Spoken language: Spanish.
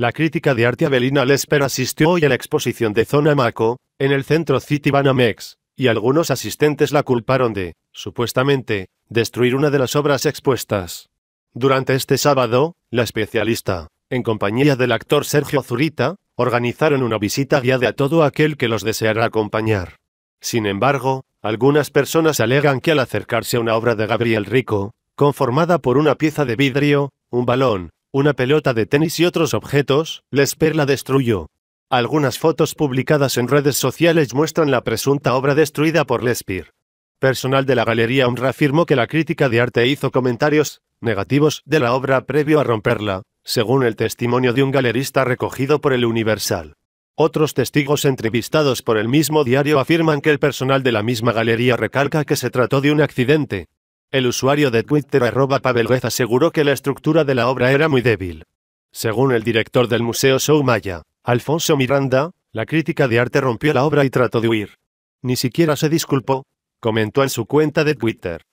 La crítica de arte Abelina Lesper asistió hoy a la exposición de Zona Maco, en el centro City Banamex, y algunos asistentes la culparon de, supuestamente, destruir una de las obras expuestas. Durante este sábado, la especialista, en compañía del actor Sergio Zurita, organizaron una visita guiada a todo aquel que los deseara acompañar. Sin embargo, algunas personas alegan que al acercarse a una obra de Gabriel Rico, conformada por una pieza de vidrio, un balón, una pelota de tenis y otros objetos, Lesper la destruyó. Algunas fotos publicadas en redes sociales muestran la presunta obra destruida por Lesper. Personal de la Galería UNRRA afirmó que la crítica de arte hizo comentarios negativos de la obra previo a romperla, según el testimonio de un galerista recogido por el Universal. Otros testigos entrevistados por el mismo diario afirman que el personal de la misma galería recalca que se trató de un accidente, el usuario de Twitter arroba Guez aseguró que la estructura de la obra era muy débil. Según el director del Museo Soumaya, Alfonso Miranda, la crítica de arte rompió la obra y trató de huir. Ni siquiera se disculpó, comentó en su cuenta de Twitter.